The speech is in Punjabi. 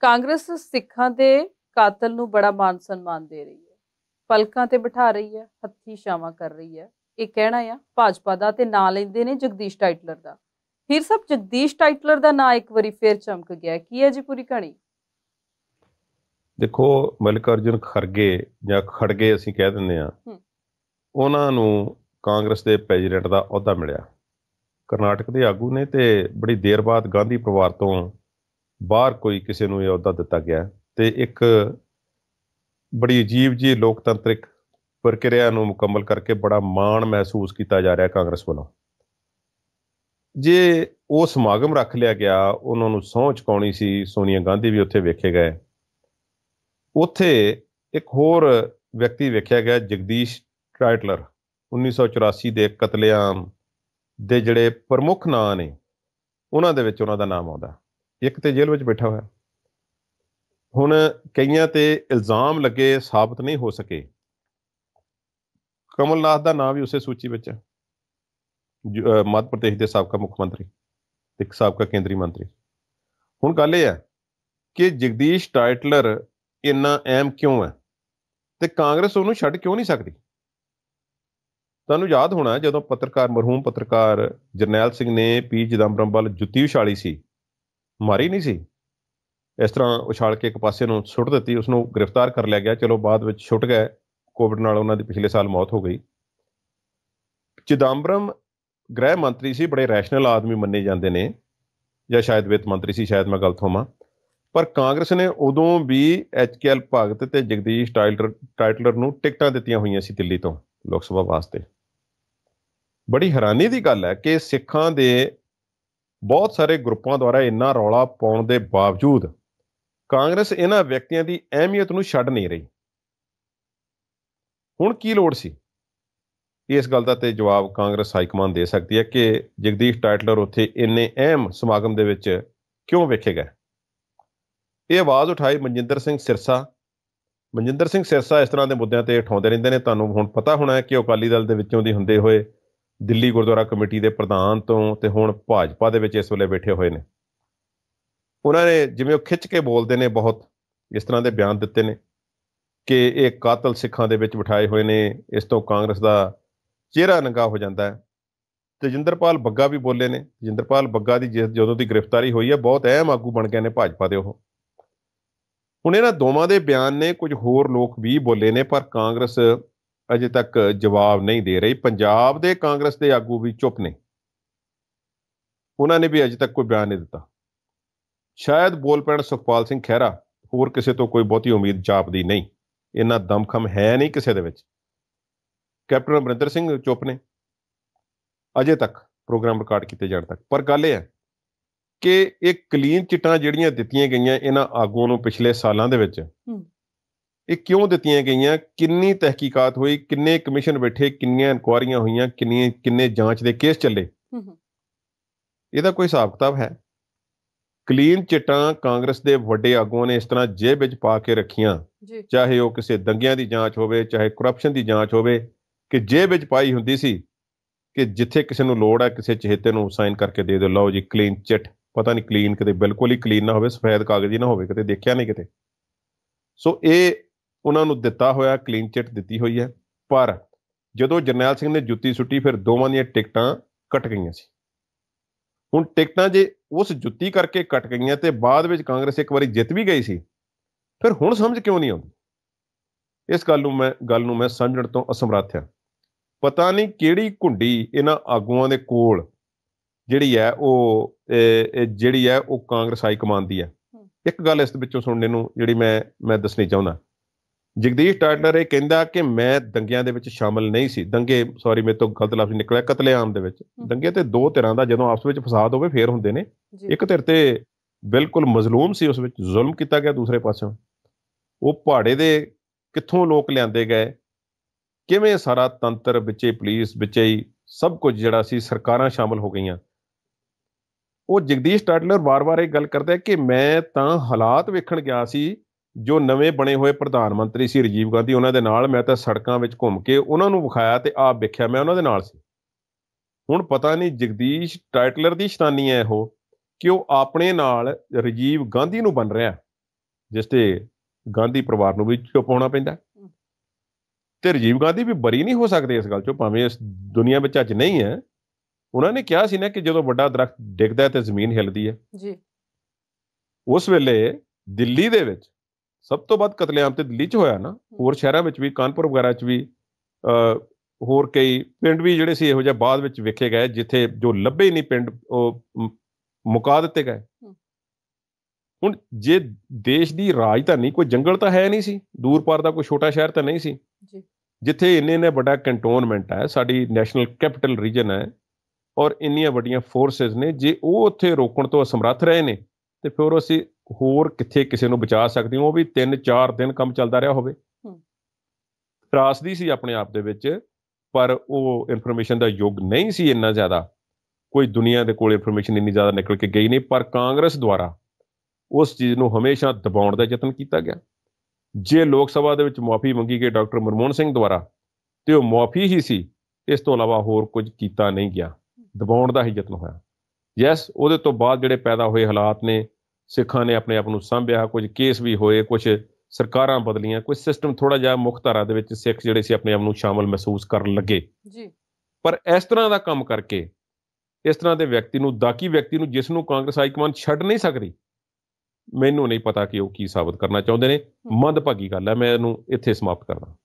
ਕਾਂਗਰਸ ਸਿੱਖਾਂ ਦੇ ਕਾਤਲ ਨੂੰ ਬੜਾ ਮਾਨ ਸਨਮਾਨ ਦੇ ਰਹੀ ਹੈ ਪਲਕਾਂ ਤੇ ਬਿਠਾ ਰਹੀ ਹੈ ਹੱਥੀ ਸ਼ਾਵਾਂ ਕਰ ਰਹੀ ਹੈ ਇਹ ਕਹਿਣਾ ਆ ਭਾਜਪਾ ਦਾ ਤੇ ਨਾਂ ਲੈਂਦੇ ਨੇ ਜਗਦੀਸ਼ ਟਾਈਟਲਰ ਦਾ ਫਿਰ ਸਭ ਜਗਦੀਸ਼ ਟਾਈਟਲਰ ਦਾ ਨਾਂ ਇੱਕ ਵਾਰੀ ਫੇਰ ਚਮਕ ਗਿਆ ਕੀ ਹੈ ਜੀ ਪੂਰੀ ਕਹਾਣੀ ਦੇਖੋ ਮਲਿਕਾਰਜੁਨ ਖਰਗੇ ਜਾਂ ਖੜਗੇ ਅਸੀਂ ਕਹਿ ਦਿੰਦੇ ਆ ਉਹਨਾਂ ਨੂੰ ਕਾਂਗਰਸ ਦੇ ਪ੍ਰੈਜ਼ੀਡੈਂਟ ਦਾ ਅਹੁਦਾ ਮਿਲਿਆ ਕਰਨਾਟਕ ਦੇ ਆਗੂ ਨੇ ਤੇ ਬੜੀ ਦੇਰ ਬਾਅਦ ਗਾਂਧੀ ਪਰਿਵਾਰ ਤੋਂ ਬਾਹਰ ਕੋਈ ਕਿਸੇ ਨੂੰ ਇਹ ਅਹੁਦਾ ਦਿੱਤਾ ਗਿਆ ਤੇ ਇੱਕ ਬੜੀ ਅਜੀਬ ਜੀ ਲੋਕਤੰਤਰਿਕ ਪ੍ਰਕਿਰਿਆ ਨੂੰ ਮੁਕੰਮਲ ਕਰਕੇ ਬੜਾ ਮਾਣ ਮਹਿਸੂਸ ਕੀਤਾ ਜਾ ਰਿਹਾ ਕਾਂਗਰਸ ਵੱਲੋਂ ਜੇ ਉਹ ਸਮਾਗਮ ਰੱਖ ਲਿਆ ਗਿਆ ਉਹਨਾਂ ਨੂੰ ਸਹੁੰ ਚਕਾਉਣੀ ਸੀ ਸੋਨੀਆ ਗਾਂਧੀ ਵੀ ਉੱਥੇ ਵੇਖੇ ਗਏ ਉੱਥੇ ਇੱਕ ਹੋਰ ਵਿਅਕਤੀ ਵੇਖਿਆ ਗਿਆ ਜਗਦੀਸ਼ ਟ੍ਰਾਈਟਲਰ 1984 ਦੇ ਕਤਲੇਆਮ ਦੇ ਜਿਹੜੇ ਪ੍ਰਮੁੱਖ ਨਾਂ ਨੇ ਉਹਨਾਂ ਦੇ ਵਿੱਚ ਉਹਨਾਂ ਦਾ ਨਾਮ ਆਉਂਦਾ ਇੱਕ ਤੇ ਜੇਲ੍ਹ ਵਿੱਚ ਬੈਠਾ ਹੋਇਆ ਹੁਣ ਕਈਆਂ ਤੇ ਇਲਜ਼ਾਮ ਲੱਗੇ ਸਾਬਤ ਨਹੀਂ ਹੋ ਸਕੇ ਕਮਲਨਾਥ ਦਾ ਨਾਮ ਵੀ ਉਸੇ ਸੂਚੀ ਵਿੱਚ ਹੈ ਮੱਧ ਪ੍ਰਦੇਸ਼ ਦੇ ਸਾਬਕਾ ਮੁੱਖ ਮੰਤਰੀ ਤੇ ਸਾਬਕਾ ਕੇਂਦਰੀ ਮੰਤਰੀ ਹੁਣ ਗੱਲ ਇਹ ਹੈ ਕਿ ਜਗਦੀਸ਼ ਟਾਈਟਲਰ ਇੰਨਾ ਅਹਿਮ ਕਿਉਂ ਹੈ ਤੇ ਕਾਂਗਰਸ ਉਹਨੂੰ ਛੱਡ ਕਿਉਂ ਨਹੀਂ ਸਕਦੀ ਤੁਹਾਨੂੰ ਯਾਦ ਹੋਣਾ ਜਦੋਂ ਪੱਤਰਕਾਰ ਮਰਹੂਮ ਪੱਤਰਕਾਰ ਜਰਨੈਲ ਸਿੰਘ ਨੇ ਪੀ ਚਿਦੰਬਰਮ ਵੱਲ ਜੁੱਤੀ ਉਛਾਲੀ ਸੀ ਮਾਰੀ ਨਹੀਂ ਸੀ ਇਸ ਤਰ੍ਹਾਂ ਉਛਾਲ ਕੇ ਇੱਕ ਪਾਸੇ ਨੂੰ ਸੁੱਟ ਦਿੱਤੀ ਉਸ ਨੂੰ ਗ੍ਰਿਫਤਾਰ ਕਰ ਲਿਆ ਗਿਆ ਚਲੋ ਬਾਅਦ ਵਿੱਚ ਛੁੱਟ ਗਏ ਕੋਵਿਡ ਨਾਲ ਉਹਨਾਂ ਦੀ ਪਿਛਲੇ ਸਾਲ ਮੌਤ ਹੋ ਗਈ ਚਿਦੰਬਰਮ ਗ੍ਰਹਿ ਮੰਤਰੀ ਸੀ ਬੜੇ ਰੈਸ਼ਨਲ ਆਦਮੀ ਮੰਨੇ ਜਾਂਦੇ ਨੇ ਜਾਂ ਸ਼ਾਇਦ ਵਿੱਤ ਮੰਤਰੀ ਸੀ ਸ਼ਾਇਦ ਮੈਂ ਗਲਤ ਹੋਵਾਂ ਪਰ ਕਾਂਗਰਸ ਨੇ ਉਦੋਂ ਵੀ ਐਚਕੇਐਲ ਭਗਤ ਤੇ ਜਗਦੀਸ਼ ਟਾਈਟਲਰ ਟਾਈਟਲਰ ਨੂੰ ਟਿਕਟਾਂ ਦਿੱਤੀਆਂ ਹੋਈਆਂ ਸੀ ਦਿੱਲੀ ਤੋਂ ਲੋਕ ਸਭਾ ਵਾਸਤੇ ਬੜੀ ਹੈਰਾਨੀ ਦੀ ਗੱਲ ਹੈ ਕਿ ਸਿੱਖਾਂ ਦੇ ਬਹੁਤ ਸਾਰੇ ਗਰੁੱਪਾਂ ਦੁਆਰਾ ਇੰਨਾ ਰੌਲਾ ਪਾਉਣ ਦੇ ਬਾਵਜੂਦ ਕਾਂਗਰਸ ਇਹਨਾਂ ਵਿਅਕਤੀਆਂ ਦੀ ਅਹਿਮੀਅਤ ਨੂੰ ਛੱਡ ਨਹੀਂ ਰਹੀ ਹੁਣ ਕੀ ਲੋੜ ਸੀ ਇਸ ਗੱਲ ਦਾ ਤੇ ਜਵਾਬ ਕਾਂਗਰਸ ਹਾਈ ਕਮਾਂਡ ਦੇ ਸਕਦੀ ਹੈ ਕਿ ਜਗਦੀਸ਼ ਟਾਈਟਲਰ ਉੱਥੇ ਇੰਨੇ ਅਹਿਮ ਸਮਾਗਮ ਦੇ ਵਿੱਚ ਕਿਉਂ ਵੇਖੇ ਗਏ ਇਹ ਆਵਾਜ਼ ਉਠਾਈ ਮਨਜਿੰਦਰ ਸਿੰਘ ਸਿਰਸਾ ਮਨਜਿੰਦਰ ਸਿੰਘ ਸਿਰਸਾ ਇਸ ਤਰ੍ਹਾਂ ਦੇ ਮੁੱਦਿਆਂ ਤੇ ਉਠਾਉਂਦੇ ਰਹਿੰਦੇ ਨੇ ਤੁਹਾਨੂੰ ਹੁਣ ਪਤਾ ਹੋਣਾ ਹੈ ਕਿ ਅਕਾਲੀ ਦਲ ਦੇ ਵਿੱਚੋਂ ਦੀ ਹੁੰਦੇ ਹੋਏ ਦਿੱਲੀ ਗੁਰਦੁਆਰਾ ਕਮੇਟੀ ਦੇ ਪ੍ਰਧਾਨ ਤੋਂ ਤੇ ਹੁਣ ਭਾਜਪਾ ਦੇ ਵਿੱਚ ਇਸ ਵੇਲੇ ਬੈਠੇ ਹੋਏ ਨੇ ਉਹਨਾਂ ਨੇ ਜਿਵੇਂ ਉਹ ਖਿੱਚ ਕੇ ਬੋਲਦੇ ਨੇ ਬਹੁਤ ਇਸ ਤਰ੍ਹਾਂ ਦੇ ਬਿਆਨ ਦਿੱਤੇ ਨੇ ਕਿ ਇਹ ਕਾਤਲ ਸਿੱਖਾਂ ਦੇ ਵਿੱਚ ਬਿਠਾਏ ਹੋਏ ਨੇ ਇਸ ਤੋਂ ਕਾਂਗਰਸ ਦਾ ਚਿਹਰਾ ਨੰਗਾ ਹੋ ਜਾਂਦਾ ਹੈ ਤੇਜਿੰਦਰਪਾਲ ਬੱਗਾ ਵੀ ਬੋਲੇ ਨੇ ਤੇਜਿੰਦਰਪਾਲ ਬੱਗਾ ਦੀ ਜਦੋਂ ਦੀ ਗ੍ਰਿਫਤਾਰੀ ਹੋਈ ਹੈ ਬਹੁਤ ਅਹਿਮ ਆਗੂ ਬਣ ਗਏ ਨੇ ਭਾਜਪਾ ਦੇ ਉਹ ਹੁਣ ਇਹਨਾਂ ਦੋਵਾਂ ਦੇ ਬਿਆਨ ਨੇ ਕੁਝ ਹੋਰ ਲੋਕ ਵੀ ਬੋਲੇ ਨੇ ਪਰ ਕਾਂਗਰਸ ਅਜੇ ਤੱਕ ਜਵਾਬ ਨਹੀਂ ਦੇ ਰਹੀ ਪੰਜਾਬ ਦੇ ਕਾਂਗਰਸ ਦੇ ਆਗੂ ਵੀ ਚੁੱਪ ਨੇ ਉਹਨਾਂ ਨੇ ਵੀ ਅਜੇ ਤੱਕ ਕੋਈ ਬਿਆਨ ਨਹੀਂ ਦਿੱਤਾ ਸ਼ਾਇਦ ਬੋਲ ਪੈਣ ਸੁਖਪਾਲ ਸਿੰਘ ਖਹਿਰਾ ਹੋਰ ਕਿਸੇ ਤੋਂ ਕੋਈ ਬਹੁਤੀ ਉਮੀਦ ਜਾਪਦੀ ਨਹੀਂ ਇੰਨਾ ਦਮਖਮ ਹੈ ਨਹੀਂ ਕਿਸੇ ਦੇ ਵਿੱਚ ਕੈਪਟਨ ਅਮਰਿੰਦਰ ਸਿੰਘ ਚੁੱਪ ਨੇ ਅਜੇ ਤੱਕ ਪ੍ਰੋਗਰਾਮ ਰਿਕਾਰਡ ਕੀਤੇ ਜਾਣ ਤੱਕ ਪਰ ਗੱਲ ਇਹ ਹੈ ਕਿ ਇਹ ਕਲੀਨ ਚਿੱਟਾਂ ਜਿਹੜੀਆਂ ਦਿੱਤੀਆਂ ਗਈਆਂ ਇਹਨਾਂ ਆਗੂਆਂ ਨੂੰ ਪਿਛਲੇ ਸਾਲਾਂ ਦੇ ਵਿੱਚ ਇਹ ਕਿਉਂ ਦਿੱਤੀਆਂ ਗਈਆਂ ਕਿੰਨੀ ਤਹਿਕੀਕਾਤ ਹੋਈ ਕਿੰਨੇ ਕਮਿਸ਼ਨ ਬੈਠੇ ਕਿੰਨੀਆਂ ਇਨਕੁਆਰੀਆਂ ਹੋਈਆਂ ਕਿੰਨੀਆਂ ਕਿੰਨੇ ਜਾਂਚ ਦੇ ਕੇਸ ਚੱਲੇ ਇਹਦਾ ਕੋਈ ਹਿਸਾਬ ਕਿਤਾਬ ਹੈ ਕਲੀਨ ਚਿੱਟਾਂ ਕਾਂਗਰਸ ਦੇ ਵੱਡੇ ਆਗੂਆਂ ਨੇ ਇਸ ਤਰ੍ਹਾਂ ਜੇਬ ਵਿੱਚ ਪਾ ਕੇ ਰੱਖੀਆਂ ਚਾਹੇ ਉਹ ਕਿਸੇ ਦੰਗਿਆਂ ਦੀ ਜਾਂਚ ਹੋਵੇ ਚਾਹੇ ਕਰਪਸ਼ਨ ਦੀ ਜਾਂਚ ਹੋਵੇ ਕਿ ਜੇਬ ਵਿੱਚ ਪਾਈ ਹੁੰਦੀ ਸੀ ਕਿ ਜਿੱਥੇ ਕਿਸੇ ਨੂੰ ਲੋੜ ਹੈ ਕਿਸੇ ਚਿਹਤੇ ਨੂੰ ਸਾਈਨ ਕਰਕੇ ਦੇ ਦਿਓ ਲਓ ਜੀ ਕਲੀਨ ਚਿੱਟ ਪਤਾ ਨਹੀਂ ਕਲੀਨ ਕਿਤੇ ਬਿਲਕੁਲ ਹੀ ਕਲੀਨ ਨਾ ਹੋਵੇ ਸਫੈਦ ਕਾਗਜ਼ ਹੀ ਨਾ ਹੋਵੇ ਕਿਤੇ ਦੇਖਿਆ ਨਹੀਂ ਕਿਤੇ ਸੋ ਇਹ ਉਹਨਾਂ ਨੂੰ ਦਿੱਤਾ ਹੋਇਆ ਕਲੀਨ ਚਿੱਟ ਦਿੱਤੀ ਹੋਈ ਹੈ ਪਰ ਜਦੋਂ ਜਰਨੈਲ ਸਿੰਘ ਨੇ ਜੁੱਤੀ ਸੁੱਟੀ ਫਿਰ ਦੋਵਾਂ ਦੀਆਂ ਟਿਕਟਾਂ ਕੱਟ ਗਈਆਂ ਸੀ ਹੁਣ ਟਿਕਟਾਂ ਜੇ ਉਸ ਜੁੱਤੀ ਕਰਕੇ ਕੱਟ ਗਈਆਂ ਤੇ ਬਾਅਦ ਵਿੱਚ ਕਾਂਗਰਸ ਇੱਕ ਵਾਰੀ ਜਿੱਤ ਵੀ ਗਈ ਸੀ ਫਿਰ ਹੁਣ ਸਮਝ ਕਿਉਂ ਨਹੀਂ ਆਉਂਦੀ ਇਸ ਗੱਲ ਨੂੰ ਮੈਂ ਗੱਲ ਨੂੰ ਮੈਂ ਸਮਝਣ ਤੋਂ ਅਸਮਰੱਥ ਹਾਂ ਪਤਾ ਨਹੀਂ ਕਿਹੜੀ ਘੁੰਡੀ ਇਹਨਾਂ ਆਗੂਆਂ ਦੇ ਕੋਲ ਜਿਹੜੀ ਹੈ ਉਹ ਜਿਹੜੀ ਹੈ ਉਹ ਕਾਂਗਰਸ ਹਾਈ ਕਮਾਂਡ ਦੀ ਹੈ ਇੱਕ ਗੱਲ ਇਸ ਦੇ ਵਿੱਚੋਂ ਸੁਣਨੇ ਨੂੰ ਜਿਹੜੀ ਮੈਂ ਮੈਂ ਦੱਸਣੀ ਚਾਹੁੰਦਾ ਜਗਦੀਸ਼ ਟਾਟਨਰ ਇਹ ਕਹਿੰਦਾ ਕਿ ਮੈਂ ਦੰਗਿਆਂ ਦੇ ਵਿੱਚ ਸ਼ਾਮਲ ਨਹੀਂ ਸੀ ਦੰਗੇ ਸੌਰੀ ਮੇਰੇ ਤੋਂ ਗਲਤ ਲਫ਼ਜ਼ ਨਿਕਲਿਆ ਕਤਲੇਆਮ ਦੇ ਵਿੱਚ ਦੰਗੇ ਤੇ ਦੋ ਤਰ੍ਹਾਂ ਦਾ ਜਦੋਂ ਆਪਸ ਵਿੱਚ ਫਸਾਦ ਹੋਵੇ ਫੇਰ ਹੁੰਦੇ ਨੇ ਇੱਕ ਧਿਰ ਤੇ ਬਿਲਕੁਲ ਮਜ਼ਲੂਮ ਸੀ ਉਸ ਵਿੱਚ ਜ਼ੁਲਮ ਕੀਤਾ ਗਿਆ ਦੂਸਰੇ ਪਾਸੋਂ ਉਹ ਪਹਾੜੇ ਦੇ ਕਿੱਥੋਂ ਲੋਕ ਲਿਆਂਦੇ ਗਏ ਕਿਵੇਂ ਸਾਰਾ ਤੰਤਰ ਵਿੱਚੇ ਪੁਲਿਸ ਵਿੱਚੇ ਹੀ ਸਭ ਕੁਝ ਜਿਹੜਾ ਸੀ ਸਰਕਾਰਾਂ ਸ਼ਾਮਲ ਹੋ ਗਈਆਂ ਉਹ ਜਗਦੀਸ਼ ਟਾਟਲਰ ਵਾਰ-ਵਾਰ ਇਹ ਗੱਲ ਕਰਦਾ ਕਿ ਮੈਂ ਤਾਂ ਹਾਲਾਤ ਵੇਖਣ ਗਿਆ ਸੀ ਜੋ ਨਵੇਂ ਬਣੇ ਹੋਏ ਪ੍ਰਧਾਨ ਮੰਤਰੀ ਸੀ ਰਜੀਵ ਗਾਂਧੀ ਉਹਨਾਂ ਦੇ ਨਾਲ ਮੈਂ ਤਾਂ ਸੜਕਾਂ ਵਿੱਚ ਘੁੰਮ ਕੇ ਉਹਨਾਂ ਨੂੰ ਵਿਖਾਇਆ ਤੇ ਆਪ ਵੇਖਿਆ ਮੈਂ ਉਹਨਾਂ ਦੇ ਨਾਲ ਸੀ ਹੁਣ ਪਤਾ ਨਹੀਂ ਜਗਦੀਸ਼ ਟਾਈਟਲਰ ਦੀ ਸ਼ਤਾਨੀ ਹੈ ਇਹੋ ਕਿ ਉਹ ਆਪਣੇ ਨਾਲ ਰਜੀਵ ਗਾਂਧੀ ਨੂੰ ਬਨ ਰਿਹਾ ਜਿਸ ਤੇ ਗਾਂਧੀ ਪਰਿਵਾਰ ਨੂੰ ਵੀ ਚੁੱਪ ਹੋਣਾ ਪੈਂਦਾ ਤੇ ਰਜੀਵ ਗਾਂਧੀ ਵੀ ਬਰੀ ਨਹੀਂ ਹੋ ਸਕਦੇ ਇਸ ਗੱਲ ਚੋਂ ਭਾਵੇਂ ਇਸ ਦੁਨੀਆ ਵਿੱਚ ਅੱਜ ਨਹੀਂ ਹੈ ਉਹਨਾਂ ਨੇ ਕਿਹਾ ਸੀ ਨਾ ਕਿ ਜਦੋਂ ਵੱਡਾ ਦਰਖਤ ਡਿੱਗਦਾ ਹੈ ਤੇ ਜ਼ਮੀਨ ਹਿਲਦੀ ਹੈ ਜੀ ਉਸ ਵੇਲੇ ਦਿੱਲੀ ਦੇ ਵਿੱਚ ਸਭ ਤੋਂ ਵੱਧ ਕਤਲੇਆਮ ਤੇ ਦਿੱਲੀ 'ਚ ਹੋਇਆ ਨਾ ਹੋਰ ਸ਼ਹਿਰਾਂ ਵਿੱਚ ਵੀ ਕਾਨਪੁਰ ਵਗੈਰਾ 'ਚ ਵੀ ਅ ਹੋਰ ਕਈ ਪਿੰਡ ਵੀ ਜਿਹੜੇ ਸੀ ਇਹੋ ਜਿਹਾ ਬਾਅਦ ਵਿੱਚ ਵੇਖੇ ਗਏ ਜਿੱਥੇ ਜੋ ਲੱਭੇ ਨਹੀਂ ਪਿੰਡ ਉਹ ਮੁਕਾ ਦਿੱਤੇ ਗਏ ਹੁਣ ਜੇ ਦੇਸ਼ ਦੀ ਰਾਜਧਾਨੀ ਕੋਈ ਜੰਗਲ ਤਾਂ ਹੈ ਨਹੀਂ ਸੀ ਦੂਰ ਪਾਰ ਦਾ ਕੋਈ ਛੋਟਾ ਸ਼ਹਿਰ ਤਾਂ ਨਹੀਂ ਸੀ ਜੀ ਜਿੱਥੇ ਇੰਨੇ ਨੇ ਵੱਡਾ ਕੰਟੋਨਮੈਂਟ ਹੈ ਸਾਡੀ ਨੈਸ਼ਨਲ ਕੈਪੀਟਲ ਰੀਜਨ ਹੈ ਔਰ ਇੰਨੀਆਂ ਵੱਡੀਆਂ ਫੋਰਸਸ ਨੇ ਜੇ ਉਹ ਉੱਥੇ ਰੋਕਣ ਤੋਂ ਅਸਮਰੱਥ ਰਹੇ ਨੇ ਤੇ ਫਿਰ ਅਸੀਂ ਹੋਰ ਕਿੱਥੇ ਕਿਸੇ ਨੂੰ ਬਚਾ ਸਕਦੇ ਹੋ ਉਹ ਵੀ 3-4 ਦਿਨ ਕੰਮ ਚੱਲਦਾ ਰਿਹਾ ਹੋਵੇ ਤਰਾਸਦੀ ਸੀ ਆਪਣੇ ਆਪ ਦੇ ਵਿੱਚ ਪਰ ਉਹ ਇਨਫੋਰਮੇਸ਼ਨ ਦਾ ਯੁੱਗ ਨਹੀਂ ਸੀ ਇੰਨਾ ਜ਼ਿਆਦਾ ਕੋਈ ਦੁਨੀਆ ਦੇ ਕੋਲ ਇਨਫੋਰਮੇਸ਼ਨ ਇੰਨੀ ਜ਼ਿਆਦਾ ਨਿਕਲ ਕੇ ਗਈ ਨਹੀਂ ਪਰ ਕਾਂਗਰਸ ਦੁਆਰਾ ਉਸ ਚੀਜ਼ ਨੂੰ ਹਮੇਸ਼ਾ ਦਬਾਉਣ ਦਾ ਯਤਨ ਕੀਤਾ ਗਿਆ ਜੇ ਲੋਕ ਸਭਾ ਦੇ ਵਿੱਚ ਮਾਫੀ ਮੰਗੀ ਗਈ ਡਾਕਟਰ ਮਨਮੋਹਨ ਸਿੰਘ ਦੁਆਰਾ ਤੇ ਉਹ ਮਾਫੀ ਹੀ ਸੀ ਇਸ ਤੋਂ ਇਲਾਵਾ ਹੋਰ ਕੁਝ ਕੀਤਾ ਨਹੀਂ ਗਿਆ ਦਬਾਉਣ ਦਾ ਹੀ ਯਤਨ ਹੋਇਆ ਯੈਸ ਉਹਦੇ ਤੋਂ ਬਾਅਦ ਜਿਹੜੇ ਪੈਦਾ ਹੋਏ ਹਾਲਾਤ ਨੇ ਸਿੱਖਾਂ ਨੇ ਆਪਣੇ ਆਪ ਨੂੰ ਸੰਭਿਆ ਕੁਝ ਕੇਸ ਵੀ ਹੋਏ ਕੁਝ ਸਰਕਾਰਾਂ ਬਦਲੀਆਂ ਕੋਈ ਸਿਸਟਮ ਥੋੜਾ ਜਿਹਾ ਧਾਰਾ ਦੇ ਵਿੱਚ ਸਿੱਖ ਜਿਹੜੇ ਸੀ ਆਪਣੇ ਆਪ ਨੂੰ ਸ਼ਾਮਲ ਮਹਿਸੂਸ ਕਰਨ ਲੱਗੇ ਜੀ ਪਰ ਇਸ ਤਰ੍ਹਾਂ ਦਾ ਕੰਮ ਕਰਕੇ ਇਸ ਤਰ੍ਹਾਂ ਦੇ ਵਿਅਕਤੀ ਨੂੰ ਦਾਕੀ ਵਿਅਕਤੀ ਨੂੰ ਜਿਸ ਨੂੰ ਕਾਂਗਰਸ ਹਾਈ ਕਮਾਂਡ ਛੱਡ ਨਹੀਂ ਸਕਦੀ ਮੈਨੂੰ ਨਹੀਂ ਪਤਾ ਕਿ ਉਹ ਕੀ ਸਾਬਤ ਕਰਨਾ ਚਾਹੁੰਦੇ ਨੇ ਮੰਦਭਾਗੀ ਗੱਲ ਹੈ ਮੈਂ ਇਹਨੂੰ ਇੱਥੇ ਸਮਾਪਤ ਕਰਦਾ